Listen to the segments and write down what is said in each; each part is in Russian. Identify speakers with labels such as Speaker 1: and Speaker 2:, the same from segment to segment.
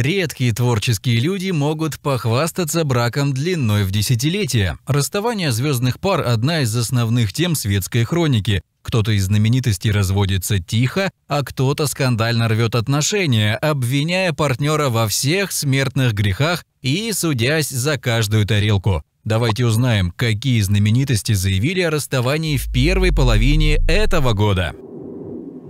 Speaker 1: Редкие творческие люди могут похвастаться браком длиной в десятилетия. Расставание звездных пар – одна из основных тем светской хроники. Кто-то из знаменитостей разводится тихо, а кто-то скандально рвет отношения, обвиняя партнера во всех смертных грехах и судясь за каждую тарелку. Давайте узнаем, какие знаменитости заявили о расставании в первой половине этого года.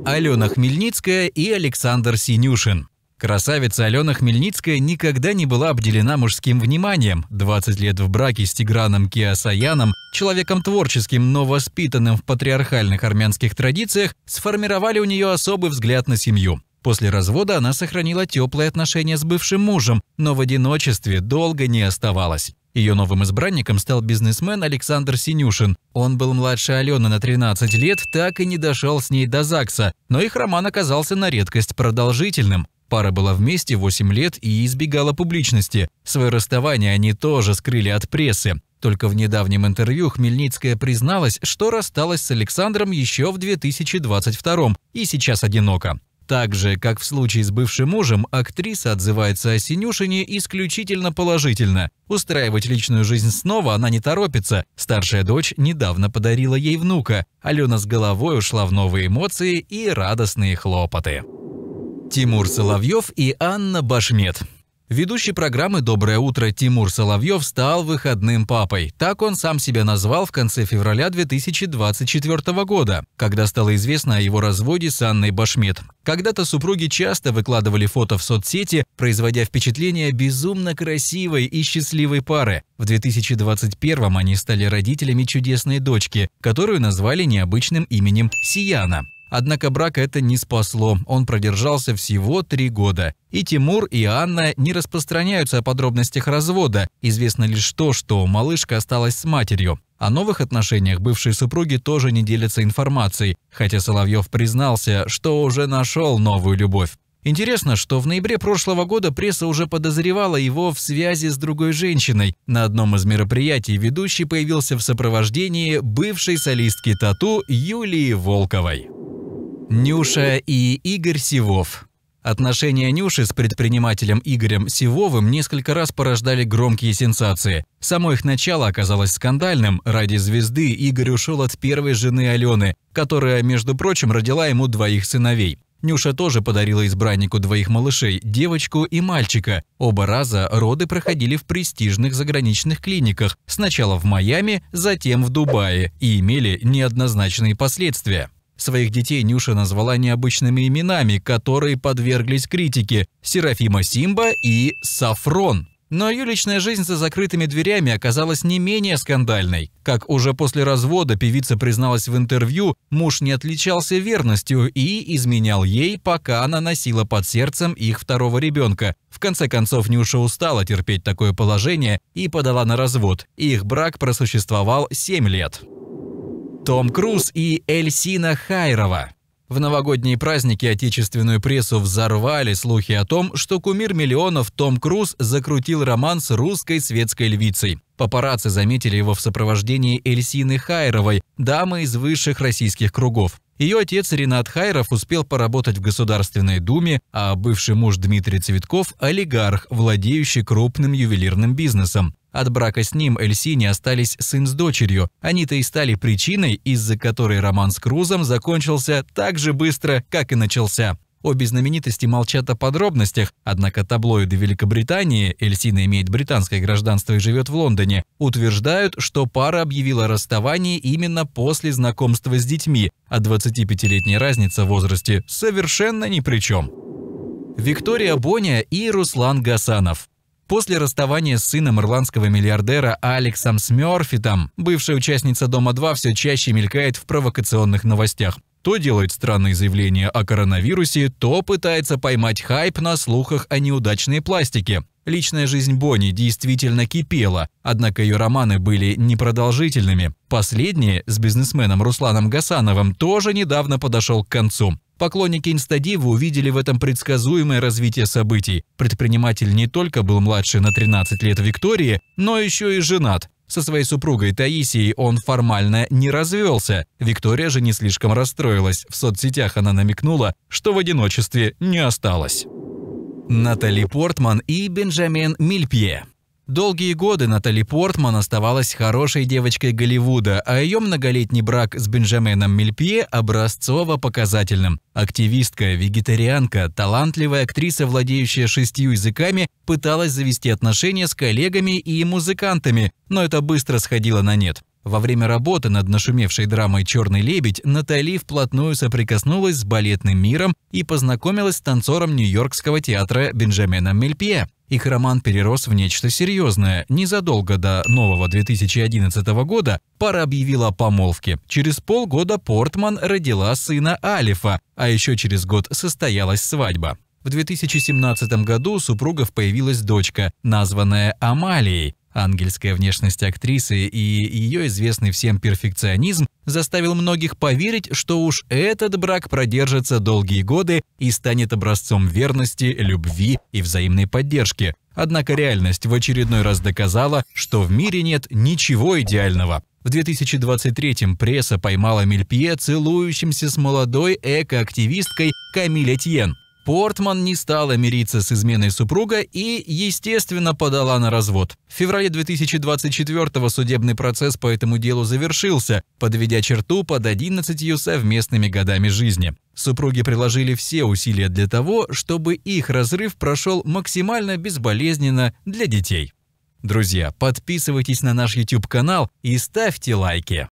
Speaker 1: Алена Хмельницкая и Александр Синюшин. Красавица Алена Хмельницкая никогда не была обделена мужским вниманием. 20 лет в браке с Тиграном Киасаяном, человеком творческим, но воспитанным в патриархальных армянских традициях, сформировали у нее особый взгляд на семью. После развода она сохранила теплые отношения с бывшим мужем, но в одиночестве долго не оставалась. Ее новым избранником стал бизнесмен Александр Синюшин. Он был младше Алены на 13 лет, так и не дошел с ней до ЗАГСа, но их роман оказался на редкость продолжительным. Пара была вместе 8 лет и избегала публичности. Свое расставание они тоже скрыли от прессы. Только в недавнем интервью Хмельницкая призналась, что рассталась с Александром еще в 2022 и сейчас одинока. Так же, как в случае с бывшим мужем, актриса отзывается о Синюшине исключительно положительно. Устраивать личную жизнь снова она не торопится. Старшая дочь недавно подарила ей внука. Алена с головой ушла в новые эмоции и радостные хлопоты. Тимур Соловьев и Анна Башмет. Ведущий программы «Доброе утро» Тимур Соловьев стал выходным папой. Так он сам себя назвал в конце февраля 2024 года, когда стало известно о его разводе с Анной Башмет. Когда-то супруги часто выкладывали фото в соцсети, производя впечатление безумно красивой и счастливой пары. В 2021 они стали родителями чудесной дочки, которую назвали необычным именем Сияна. Однако брак это не спасло, он продержался всего три года. И Тимур, и Анна не распространяются о подробностях развода, известно лишь то, что малышка осталась с матерью. О новых отношениях бывшие супруги тоже не делятся информацией, хотя Соловьев признался, что уже нашел новую любовь. Интересно, что в ноябре прошлого года пресса уже подозревала его в связи с другой женщиной. На одном из мероприятий ведущий появился в сопровождении бывшей солистки тату Юлии Волковой. Нюша и Игорь Сивов. Отношения Нюши с предпринимателем Игорем Сивовым несколько раз порождали громкие сенсации. Само их начало оказалось скандальным. Ради звезды Игорь ушел от первой жены Алены, которая, между прочим, родила ему двоих сыновей. Нюша тоже подарила избраннику двоих малышей – девочку и мальчика. Оба раза роды проходили в престижных заграничных клиниках, сначала в Майами, затем в Дубае, и имели неоднозначные последствия. Своих детей Нюша назвала необычными именами, которые подверглись критике – Серафима Симба и Сафрон. Но ее личная жизнь за закрытыми дверями оказалась не менее скандальной. Как уже после развода певица призналась в интервью, муж не отличался верностью и изменял ей, пока она носила под сердцем их второго ребенка. В конце концов, Нюша устала терпеть такое положение и подала на развод. Их брак просуществовал 7 лет. Том Круз и Эльсина Хайрова. В новогодние праздники отечественную прессу взорвали слухи о том, что кумир миллионов Том Круз закрутил роман с русской светской львицей. Папарацци заметили его в сопровождении Эльсины Хайровой, дамы из высших российских кругов. Ее отец Ренат Хайров успел поработать в Государственной Думе, а бывший муж Дмитрий Цветков – олигарх, владеющий крупным ювелирным бизнесом. От брака с ним Эльсине остались сын с дочерью. Они-то и стали причиной, из-за которой роман с Крузом закончился так же быстро, как и начался. Обе знаменитости молчат о подробностях, однако таблоиды Великобритании, Эльсина имеет британское гражданство и живет в Лондоне, утверждают, что пара объявила расставание именно после знакомства с детьми, а 25-летняя разница в возрасте совершенно ни при чем. Виктория Боня и Руслан Гасанов. После расставания с сыном ирландского миллиардера Алексом Смёрфитом, бывшая участница «Дома-2» все чаще мелькает в провокационных новостях. То делает странные заявления о коронавирусе, то пытается поймать хайп на слухах о неудачной пластике. Личная жизнь Бонни действительно кипела, однако ее романы были непродолжительными. Последний с бизнесменом Русланом Гасановым тоже недавно подошел к концу. Поклонники Инстадива увидели в этом предсказуемое развитие событий. Предприниматель не только был младше на 13 лет Виктории, но еще и женат. Со своей супругой Таисией он формально не развелся. Виктория же не слишком расстроилась. В соцсетях она намекнула, что в одиночестве не осталось. Натали Портман и Бенджамин Мильпье Долгие годы Натали Портман оставалась хорошей девочкой Голливуда, а ее многолетний брак с Бенджаменом Мельпье образцово-показательным. Активистка, вегетарианка, талантливая актриса, владеющая шестью языками, пыталась завести отношения с коллегами и музыкантами, но это быстро сходило на нет. Во время работы над нашумевшей драмой «Черный лебедь» Натали вплотную соприкоснулась с балетным миром и познакомилась с танцором Нью-Йоркского театра Бенджамином Мельпье. Их роман перерос в нечто серьезное. Незадолго до нового 2011 года пара объявила о помолвке. Через полгода Портман родила сына Алифа, а еще через год состоялась свадьба. В 2017 году у супругов появилась дочка, названная Амалией. Ангельская внешность актрисы и ее известный всем перфекционизм заставил многих поверить, что уж этот брак продержится долгие годы и станет образцом верности, любви и взаимной поддержки. Однако реальность в очередной раз доказала, что в мире нет ничего идеального. В 2023-м пресса поймала Мельпье целующимся с молодой экоактивисткой Камиль Этьен. Портман не стала мириться с изменой супруга и, естественно, подала на развод. В феврале 2024-го судебный процесс по этому делу завершился, подведя черту под 11 совместными годами жизни. Супруги приложили все усилия для того, чтобы их разрыв прошел максимально безболезненно для детей. Друзья, подписывайтесь на наш YouTube-канал и ставьте лайки.